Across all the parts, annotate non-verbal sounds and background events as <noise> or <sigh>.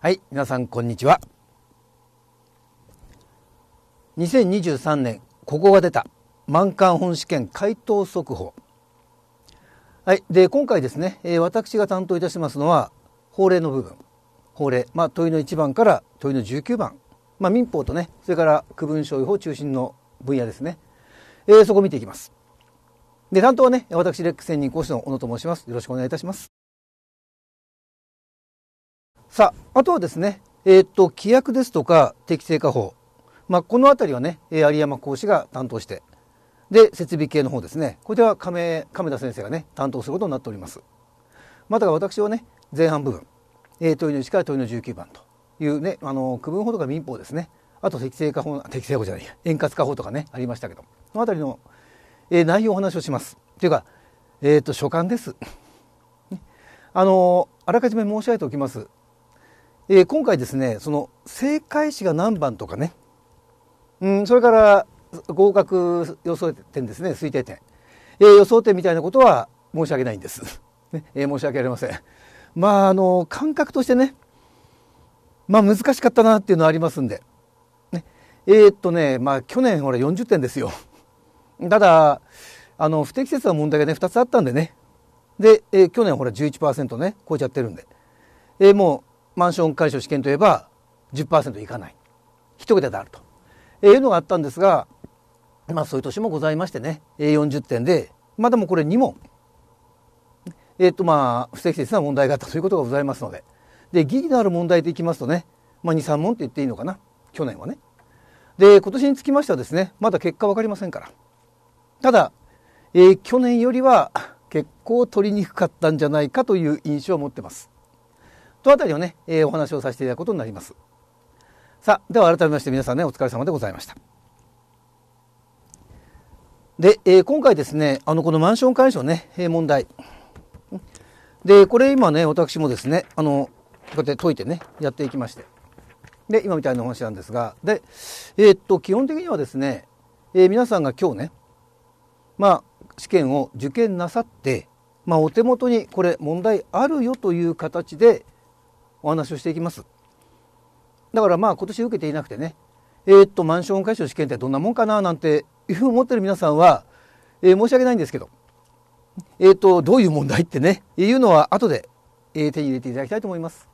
はい、皆さんこんにちは。2023年、ここが出た、満館本試験回答速報。はい、で、今回ですね、え私が担当いたしますのは、法令の部分。法令、まあ、問いの1番から問いの19番。まあ、民法とね、それから区分所有法中心の分野ですね。えー、そこ見ていきます。で、担当はね、私、レック専任講師の小野と申します。よろしくお願いいたします。さあ、あとはですね、えー、っと、規約ですとか適正化法。まあ、このあたりはね、有山講師が担当して、で、設備系の方ですね、こちらは亀亀田先生がね、担当することになっております。またが私はね、前半部分、えー、問いの1から問いの19番というね、あの、区分法とか民法ですね、あと適正化法、適正法じゃない、円滑化法とかね、ありましたけど、このあたりの、えー、内容をお話をします。というか、えっ、ー、と、所管です。あの、あらかじめ申し上げておきます。えー、今回ですねその正解詞が何番とかね、うん、それから合格予想点ですね推定点、えー、予想点みたいなことは申し訳ないんです、<laughs> ねえー、申し訳ありませんまああの感覚としてねまあ難しかったなっていうのはありますんで、ね、えー、っとねまあ去年ほら40点ですよただあの不適切な問題がね2つあったんでねで、えー、去年ほら11%ね超えちゃってるんで、えー、もうマンション解消試験といえば10%いかない一桁であると、えいうのがあったんですが、まあ、そういう年もございましてね、え40点でまあでもこれ2問、えっとまあ、不適切な問題があったということがございますのでで疑義のある問題でいきますとね、まあ、23問って言っていいのかな去年はね。で今年につきましてはですねまだ結果分かりませんから。ただ、えー、去年よりは結構取りにくかったんじゃないかという印象を持ってます。とあたりをね、えお話をさせていただくことになります。さあ、では改めまして皆さんね、お疲れ様でございました。で、えー、今回ですね、あの、このマンション解消ね、え問題。で、これ今ね、私もですね、あの、こうやって解いてね、やっていきまして。で、今みたいなお話なんですが、で、えー、っと、基本的にはですね、えー、皆さんが今日ね、まあ、試験を受験なさって、まあ、お手元にこれ問題あるよという形で、お話をしていきます。だからまあ今年受けていなくてね、えー、っと、マンション改修試験ってどんなもんかななんていうふうに思ってる皆さんは、えー、申し訳ないんですけど、えー、っと、どういう問題ってね、いうのは後で、え手に入れていただきたいと思います。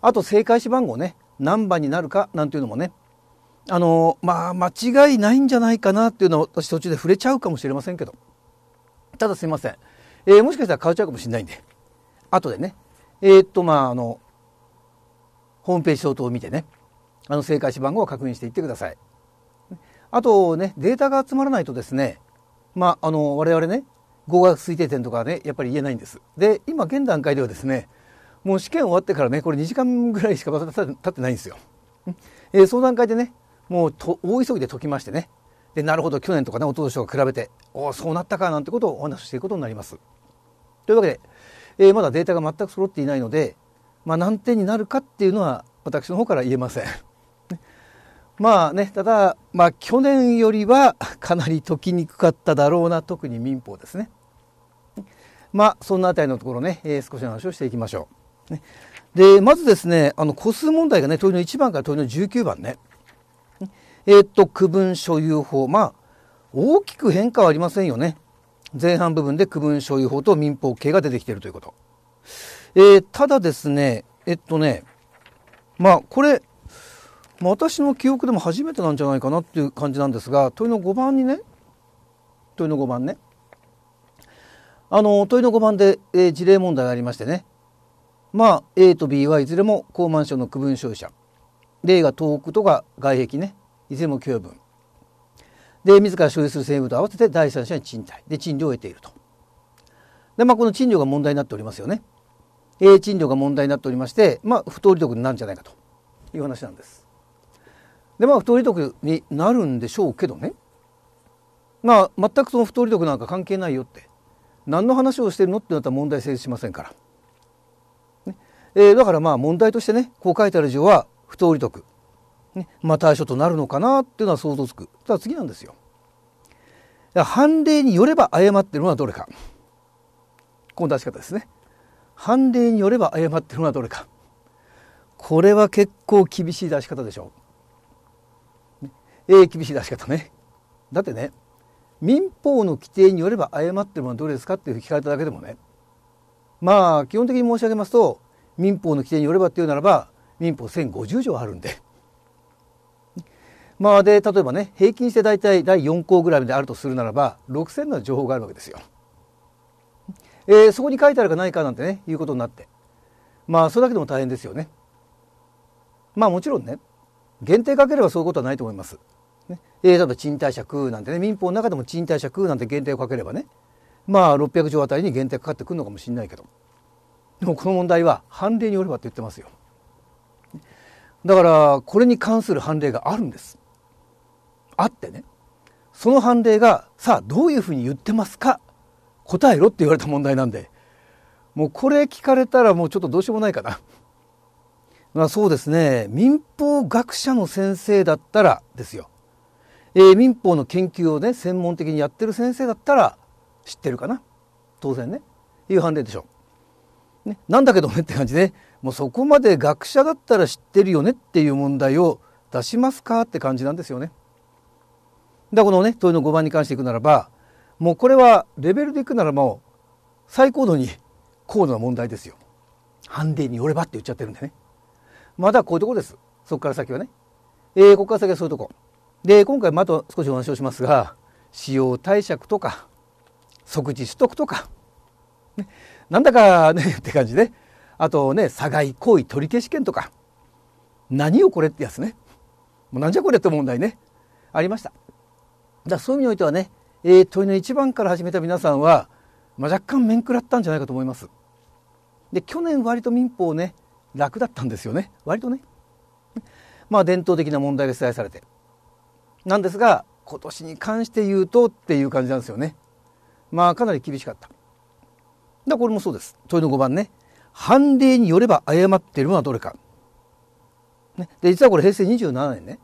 あと、正解子番号ね、何番になるかなんていうのもね、あのまあ間違いないんじゃないかなっていうのは私途中で触れちゃうかもしれませんけど、ただすいません。えー、もしかしたら変わっちゃうかもしれないんで、後でね、えー、っと、まあ、あの、ホームページ等々を見てねあの正解子番号を確認していってくださいあとねデータが集まらないとですねまああの我々ね合格推定点とかねやっぱり言えないんですで今現段階ではですねもう試験終わってからねこれ2時間ぐらいしかまだ経ってないんですよ、えー、その段階でねもうと大急ぎで解きましてねでなるほど去年とかねおととしと比べておおそうなったかなんてことをお話ししていくことになりますというわけで、えー、まだデータが全く揃っていないのでまあ、何点になるかっていうのは私の方から言えません。<laughs> まあね、ただ、まあ、去年よりは <laughs> かなり解きにくかっただろうな特に民法ですね。まあそんなあたりのところね、えー、少し話をしていきましょう。ね、でまずですねあの個数問題がね問いの1番から問いの19番ね。えー、っと区分所有法まあ大きく変化はありませんよね。前半部分で区分所有法と民法系が出てきているということ。えー、ただですね、えっとね、まあこれ、まあ、私の記憶でも初めてなんじゃないかなっていう感じなんですが問いの5番にね問いの5番ねあの問いの5番で、えー、事例問題がありましてねまあ A と B はいずれも高慢症の区分所有者例が遠くとか外壁ねいずれも共有分で自ら所有する政府と合わせて第三者に賃貸で賃料を得ているとでまあこの賃料が問題になっておりますよね。え賃料が問題になっておりまして、まあ、不当利得になるんじゃないかという話なんです。でまあ不当利得になるんでしょうけどねまあ全くその不当利得なんか関係ないよって何の話をしてるのってなったら問題成立しませんから。ねえー、だからまあ問題としてねこう書いてある以上は不当利得、ね、まあ対象となるのかなっていうのは想像つくただ次なんですよ。判例によれば誤ってるのはどれかこの出し方ですね。判例によれば誤ってるのはどれかこれは結構厳しい出し方でしょう。えー、厳しい出し方ね。だってね民法の規定によれば誤ってるものはどれですかっていう聞かれただけでもねまあ基本的に申し上げますと民法の規定によればっていうならば民法1050条あるんで。まあで例えばね平均して大体第4項ぐらいまであるとするならば6,000の情報があるわけですよ。えー、そこに書いてあるかないかなんてねいうことになってまあそれだけでも大変ですよね。まあもちろんね限定かければそういうことはないと思います。ね、えー、例えば賃貸借なんてね民法の中でも賃貸借なんて限定をかければねまあ600条あたりに限定かかってくるのかもしれないけどでもこの問題は判例によればって言ってますよ。だからこれに関する判例があるんです。あってねその判例がさあどういうふうに言ってますか答えろって言われた問題なんでもうこれ聞かれたらもうちょっとどうしようもないかな。<laughs> まあそうですね民法学者の先生だったらですよ、えー、民法の研究をね専門的にやってる先生だったら知ってるかな当然ねいう判例でしょう。ね、なんだけどねって感じで、もうそこまで学者だったら知ってるよねっていう問題を出しますかって感じなんですよね。だこのね問いの5番に関していくならばもうこれはレベルでいくならもう最高度に高度な問題ですよ。ハンデによればって言っちゃってるんでね。まだこういうとこです。そこから先はね。えー、ここから先はそういうとこ。で、今回また少しお話をしますが、使用貸借とか、即時取得とか、ね、なんだかねって感じで、ね、あとね、差害行為取消権とか、何をこれってやつね。もうなんじゃこれって問題ね。ありました。だそういう意味においてはね、えー、問いの1番から始めた皆さんは、まあ、若干面食らったんじゃないかと思います。で去年割と民法ね楽だったんですよね割とね。まあ伝統的な問題が伝えされて。なんですが今年に関して言うとっていう感じなんですよね。まあかなり厳しかった。だこれもそうです。問いの5番ね。判例によれば誤っているのはどれか。ね、で実はこれ平成27年ね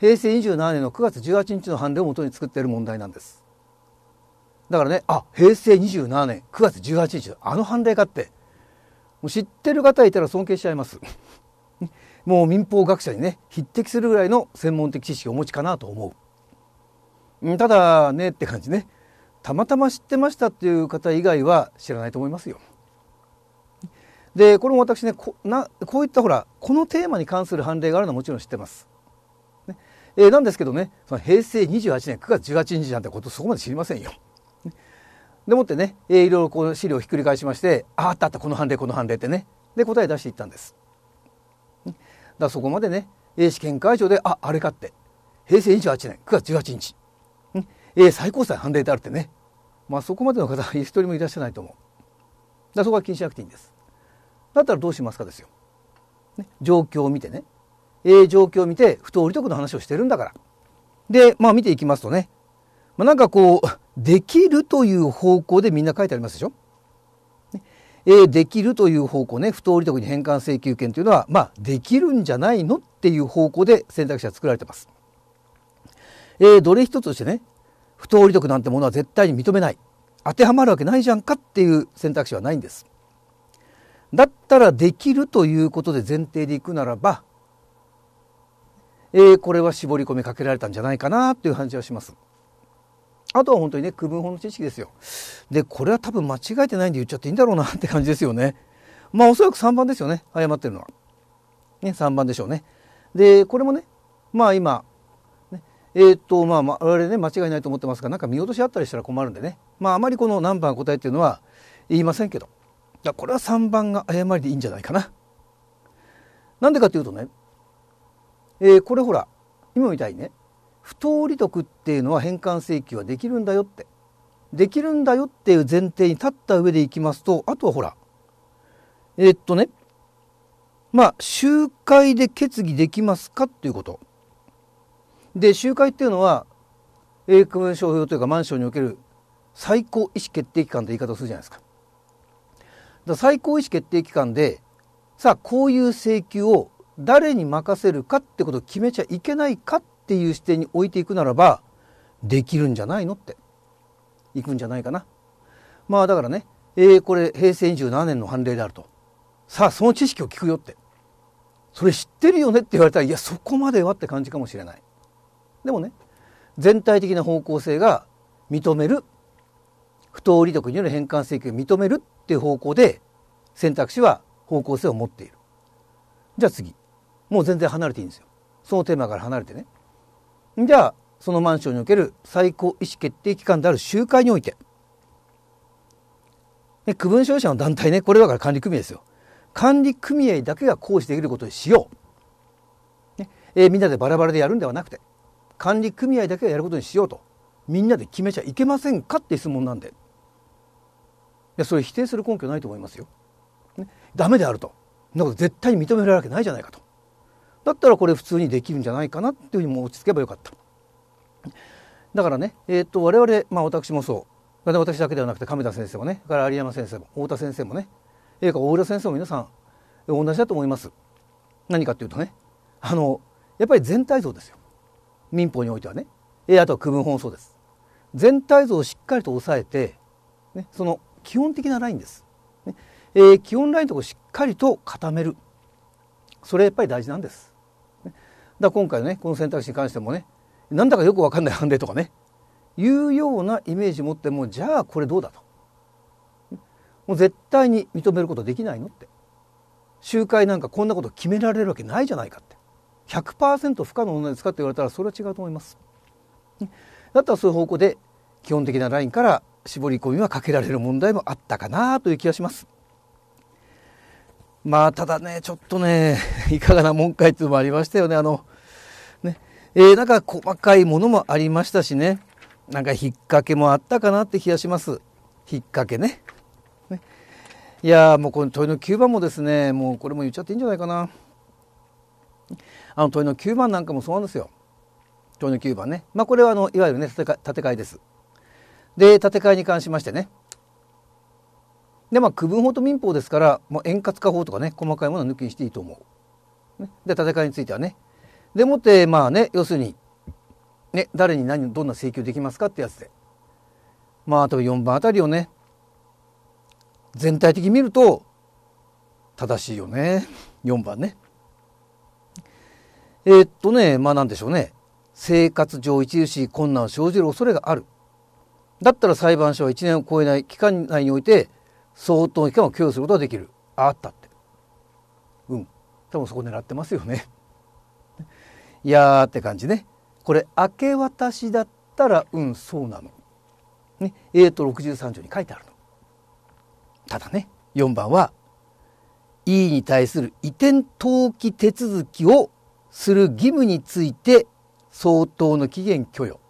平成27年の9月18日の判例をもとに作っている問題なんです。だからね、あ、平成27年9月18日、あの判例かって、もう知ってる方いたら尊敬しちゃいます。<laughs> もう民法学者にね、匹敵するぐらいの専門的知識をお持ちかなと思う。ただねって感じね。たまたま知ってましたっていう方以外は知らないと思いますよ。で、これも私ね、こなこういったほら、このテーマに関する判例があるのはもちろん知ってます。ねえー、なんですけどね、その平成28年9月18日なんてことそこまで知りませんよ。でもってね、えいろいろこう資料をひっくり返しましてああったあったこの判例この判例ってねで答え出していったんです。だからそこまでね試験会場でああれかって平成28年9月18日、ええ、最高裁判例であるってね、まあ、そこまでの方は一人もいらっしゃらないと思う。だそこは気にしなくていいんです。だったらどうしますかですよ。ね、状況を見てね、ええ、状況を見て不当利得の話をしてるんだから。でまあ見ていきますとね、まあ、なんかこうできるという方向でみんな書いてありますでしょ、ね、えー、できるという方向ね不当利得に返還請求権というのはまあできるんじゃないのっていう方向で選択肢は作られてます。えー、どれ一つとしてね不当利得なんてものは絶対に認めない当てはまるわけないじゃんかっていう選択肢はないんです。だったらできるということで前提でいくならば、えー、これは絞り込みかけられたんじゃないかなという感じはします。あとは本当にね、区分法の知識ですよ。で、これは多分間違えてないんで言っちゃっていいんだろうなって感じですよね。まあおそらく3番ですよね、誤ってるのは。ね、3番でしょうね。で、これもね、まあ今、ね、えー、っと、まあ我々ね、間違いないと思ってますが、なんか見落としあったりしたら困るんでね。まああまりこの何番答えっていうのは言いませんけど。だこれは3番が誤りでいいんじゃないかな。なんでかっていうとね、えー、これほら、今みたいにね、不当利得っていうのは返還請求はできるんだよってできるんだよっていう前提に立った上でいきますとあとはほらえー、っとねまあ集会で決議できますかっていうこと。で集会っていうのは英国商標というかマンションにおける最高意思決定機関って言い方をするじゃないですか。だ最高意思決定機関でさあこういう請求を誰に任せるかってことを決めちゃいけないかっっていう視点に置いていくならばできるんじゃないのっていくんじゃないかなまあだからね、えー、これ平成27年の判例であるとさあその知識を聞くよってそれ知ってるよねって言われたらいやそこまではって感じかもしれないでもね全体的な方向性が認める不当利得による返還請求を認めるっていう方向で選択肢は方向性を持っているじゃあ次もう全然離れていいんですよそのテーマから離れてねじゃあそのマンションにおける最高意思決定機関である集会において、区分所有者の団体ねこれだから管理組合ですよ管理組合だけが行使できることにしよう、ねえみんなでバラバラでやるんではなくて管理組合だけがやることにしようとみんなで決めちゃいけませんかって質問なんでいやそれ否定する根拠ないと思いますよ。ね、ダメであるとそんなこと絶対に認められるわけないじゃないかと。だったらこれ普通にできるんじゃないかなっていうふうにも落ち着けばよかった。だからね、えー、っと我々、まあ、私もそう、ま私だけではなくて亀田先生もねから有山先生も太田先生もねええか大浦先生も皆さん同じだと思います。何かっていうとねあのやっぱり全体像ですよ民法においてはね、ええ、あとは区分法もそうです。全体像をしっかりと抑えて、ね、その基本的なラインです。ねえー、基本ラインのところをしっかりと固めるそれやっぱり大事なんです。だ今回のねこの選択肢に関してもねなんだかよく分かんない判例とかねいうようなイメージ持ってもじゃあこれどうだともう絶対に認めることできないのって集会なんかこんなこと決められるわけないじゃないかって100%不可能なんですかって言われたらそれは違うと思います。だったらそういう方向で基本的なラインから絞り込みはかけられる問題もあったかなという気がします。まあただねちょっとねいかがなもんかいっていうのもありましたよねあのえー、なんか細かいものもありましたしねなんか引っ掛けもあったかなって気がします引っ掛けねねいやもうこの問いの9番もですねもうこれも言っちゃっていいんじゃないかなあの問いの9番なんかもそうなんですよ問いの9番ねまあこれはあのいわゆるね建て替えですで建て替えに関しましてねでまあ区分法と民法ですからもう円滑化法とかね細かいものは抜きにしていいと思う、ね、で建て替えについてはねでもってまあね要するに、ね、誰に何どんな請求できますかってやつでまああと4番あたりをね全体的に見ると正しいよね4番ね。えー、っとねまあ何でしょうね生活上著しい困難を生じる恐れがある。だったら裁判所は1年を超えない期間内において相当の期間を供与することができる。あったって。うん。多分そこ狙ってますよね。いやーって感じねこれ明け渡しだったらうんそうなの。ね、えと63条に書いてあるの。ただね4番は E に対する移転登記手続きをする義務について相当の期限許容。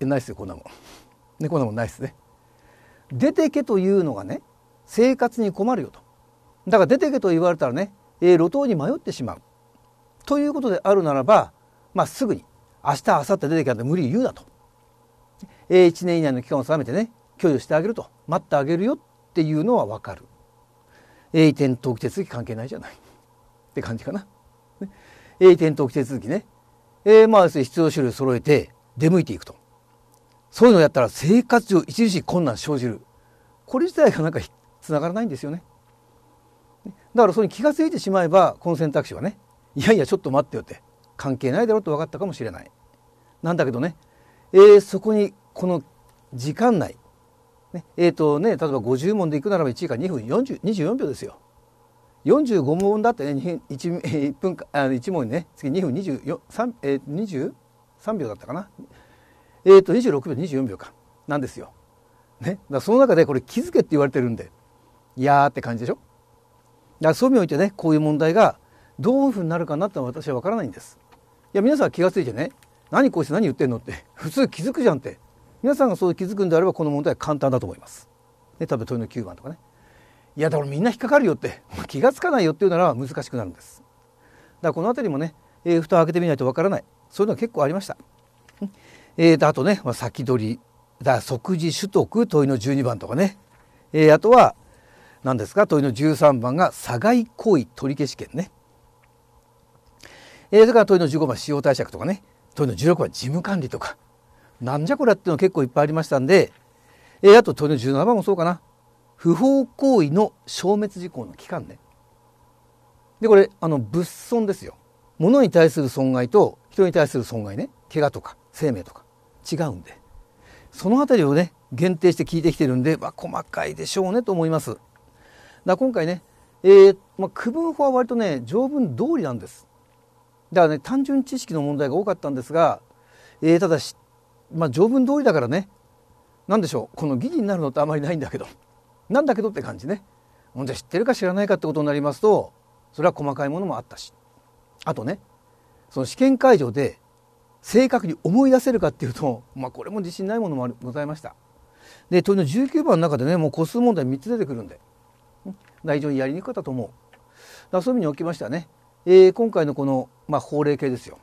えないっすよこんなもん。ねこんなもんないっすね。出てけというのがね生活に困るよと。だから出てけと言われたらね、えー、路頭に迷ってしまう。ということであるならば、まあ、すぐに明日明後日出てきたんで無理言うなと、えー、1年以内の期間を定めてね供与してあげると待ってあげるよっていうのは分かるえ移転倒期手続き関係ないじゃないって感じかな。え移転倒期手続きね、えー、まあ必要書類を揃えて出向いていくとそういうのをやったら生活上著しい困難生じるこれ自体がなんかつながらないんですよね。だからそれに気が付いてしまえばこの選択肢はねいやいやちょっと待ってよって関係ないだろうと分かったかもしれないなんだけどね、えー、そこにこの時間内、ね、えっ、ー、とね例えば50問でいくならば1時間2分40 24秒ですよ45問だってね分1分あ1問ね次2分23、えー、23秒だったかなえっ、ー、と26秒24秒かなんですよ。ね、だその中でこれ気づけって言われてるんでいやーって感じでしょだからそういう意味においてねこういう問題がどういうふうになるかなってのは私はわからないんです。いや皆さん気が付いてね何こうして何言ってんのって普通気づくじゃんって皆さんがそう気づくんであればこの問題は簡単だと思います。ね、多分問いの9番とかね。いやだからみんな引っかかるよって気が付かないよっていうなら難しくなるんです。だからこの辺りもね、えー、蓋を開けてみないとわからないそういうのは結構ありました。えー、とあとね、まあ、先取りだ即時取得問いの12番とかね、えー、あとは何ですか問いの13番が「差害行為取消権ねえー、だから問いの15番使用対策とかね問いの16番事務管理とかなんじゃこりゃっていうの結構いっぱいありましたんで、えー、あと問いの17番もそうかな不法行為の消滅事項の期間ね。でこれあの物損ですよ。物に対する損害と人に対する損害ね怪我とか生命とか違うんでその辺りをね限定して聞いてきてるんで、まあ、細かいでしょうねと思います。だ今回ね、えー、まあ、区分法は割とね条文通りなんです。だからね単純知識の問題が多かったんですが、えー、ただし、まあ、条文通りだからね何でしょうこの疑義になるのってあまりないんだけどなんだけどって感じねじゃ知ってるか知らないかってことになりますとそれは細かいものもあったしあとねその試験会場で正確に思い出せるかっていうと、まあ、これも自信ないものもございましたで問いの19番の中でねもう個数問題3つ出てくるんで非常にやりにくかったと思うだそういう意味におきましてはね、えー、今回のこのまあ、法令系ですよ、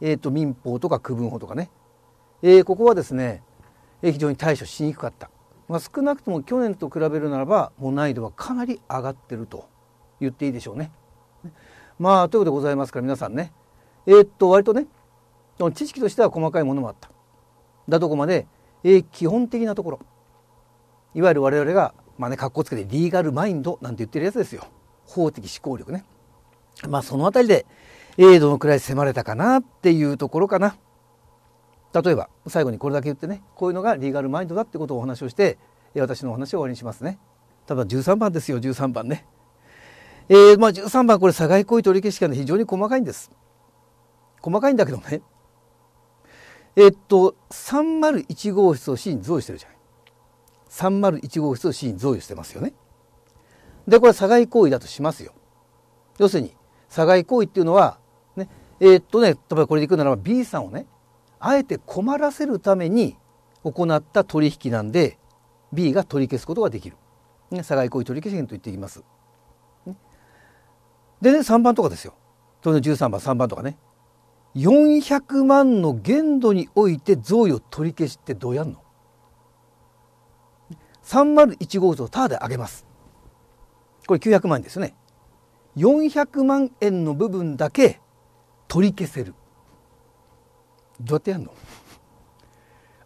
えーと、民法とか区分法とかね、えー、ここはですね、えー、非常に対処しにくかった、まあ、少なくとも去年と比べるならばもう難易度はかなり上がってると言っていいでしょうね。まあということでございますから皆さんねえー、っと割とね知識としては細かいものもあっただとこまで、えー、基本的なところいわゆる我々がまあねかっこつけてリーガルマインドなんて言ってるやつですよ法的思考力ねまあその辺りで、えー、どのくらい迫れたかなっていうところかな。例えば最後にこれだけ言ってねこういうのがリーガルマインドだってことをお話をして私のお話を終わりにしますね。ただ、13番ですよ13番ね。えー、まあ13番これ社外行為取り消し権で非常に細かいんです。細かいんだけどねえっと301号室をシーン贈与してるじゃない301号室をシーン贈与してますよねでこれは害外行為だとしますよ要するに社外行為っていうのはえー、っとね例えばこれでいくならば B さんをねあえて困らせるために行った取引なんで B が取り消すことができる、ね、差外行為取消権と言っていきます。ね、でね3番とかですよの13番3番とかね400万の限度において贈与取り消しってどうやんの3 0 1号、号をターで上げます。これ900万円ですよね。400万円の部分だけ取り消せるどうやってやんの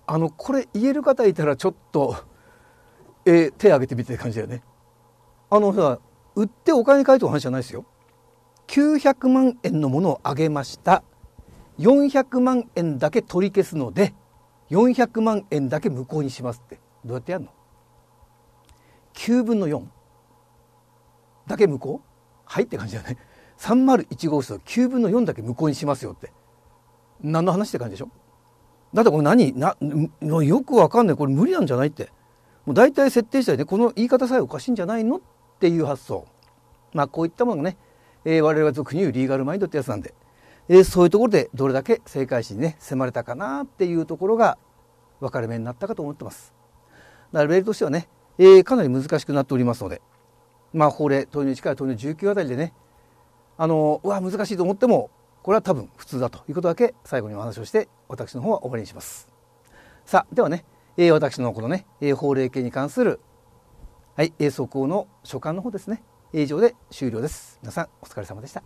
あのこれ言える方いたらちょっと、えー、手挙げてみて感じだよねあのさ売ってお金にいえお話じゃないですよ900万円のものをあげました400万円だけ取り消すので400万円だけ無効にしますってどうやってやんの ?9 分の4だけ無効はいって感じだよね301号室の9分の4だけ無効にしますよって何の話って感じでしょだってこれ何なよくわかんないこれ無理なんじゃないってもう大体設定したらねこの言い方さえおかしいんじゃないのっていう発想まあこういったものがね、えー、我々が俗に言うリーガルマインドってやつなんで、えー、そういうところでどれだけ正解しにね迫れたかなっていうところが分かれ目になったかと思ってます。だからレベルとしてはね、えー、かなり難しくなっておりますのでまあ法令糖尿1から糖尿19あたりでねあのうわ難しいと思ってもこれは多分普通だということだけ最後にお話をして私の方は終わりにしますさあではね、えー、私のこのね、え法令系に関するはい、速報の所管の方ですね以上で終了です皆さんお疲れ様でした